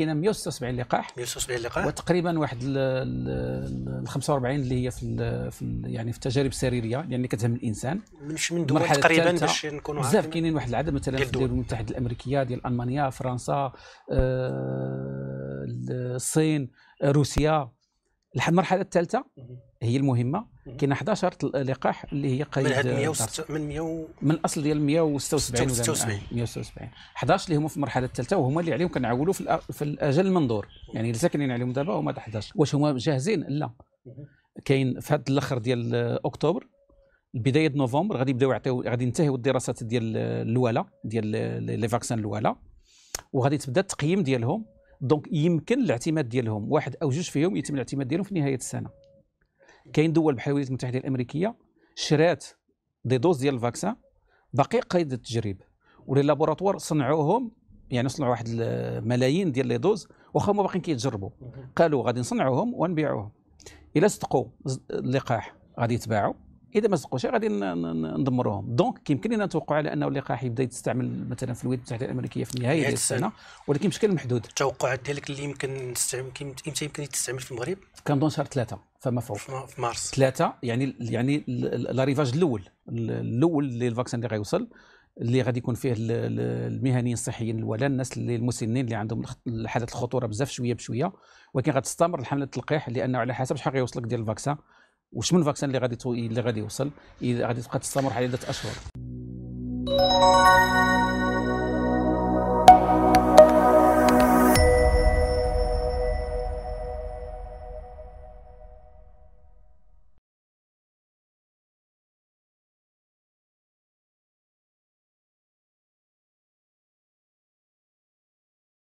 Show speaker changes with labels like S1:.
S1: كاينه 176 لقاح 176 لقاح وتقريبا واحد ال 45 اللي هي في, في يعني في التجارب السريريه يعني كتهم الانسان من من دول تقريبا باش نكونوا بزاف كاينين واحد العدد مثلا في الولايات المتحده الامريكيه ديال المانيا فرنسا آه، الصين روسيا المرحله الثالثه هي المهمه كاين 11 لقاح اللي هي قيد من هاد 106 من 100 من الاصل ديال 176 176 11 اللي هما في المرحله الثالثه وهما اللي عليهم كنعولوا في, في الاجل المنظور يعني اللي يعني ساكنين عليهم دابا هما 11 واش هما جاهزين لا كاين في هذا الاخر ديال اكتوبر بدايه نوفمبر غادي يبداو يعطيو غادي ينتهيو الدراسات ديال الولا ديال لي فاكسان الولا وغادي تبدا التقييم ديالهم دونك يمكن الاعتماد ديالهم واحد او جوج فيهم يتم الاعتماد ديالهم في نهايه السنه كاين دول بحال الولايات المتحده الامريكيه شرات دي دوز ديال الفاكسان باقي قيد التجريب ولي لابوراتوار صنعوهم يعني صنعوا واحد الملايين ديال لي دوز واخا هما باقيين كيتجربوا قالوا غادي نصنعوهم ونبيعوهم الا صدقوا اللقاح غادي يتباعوا اذا ما صدقوش غادي ندمروهم دونك كيمكن لنا نتوقع على انه اللقاح يبدا يستعمل مثلا في الولايات المتحده الامريكيه في نهايه هذه السنه ولكن بشكل محدود التوقعات ديالك اللي يمكن نستعمل امتى يمكن يتستعمل في المغرب؟ كنظن شهر ثلاثه فما فوق في مارس ثلاثه يعني يعني لاريفاج الاول الاول اللي الفاكسين اللي غيوصل اللي غادي يكون فيه المهنيين الصحيين الاولى الناس اللي المسنين اللي عندهم حالات الخطوره بزاف شويه بشويه ولكن غتستمر الحمله التلقيح لانه على حسب شحال غيوصلك ديال الفاكسان وشنو الفاكسين اللي غادي اللي غادي يوصل غادي تبقى تستمر حوالي عده اشهر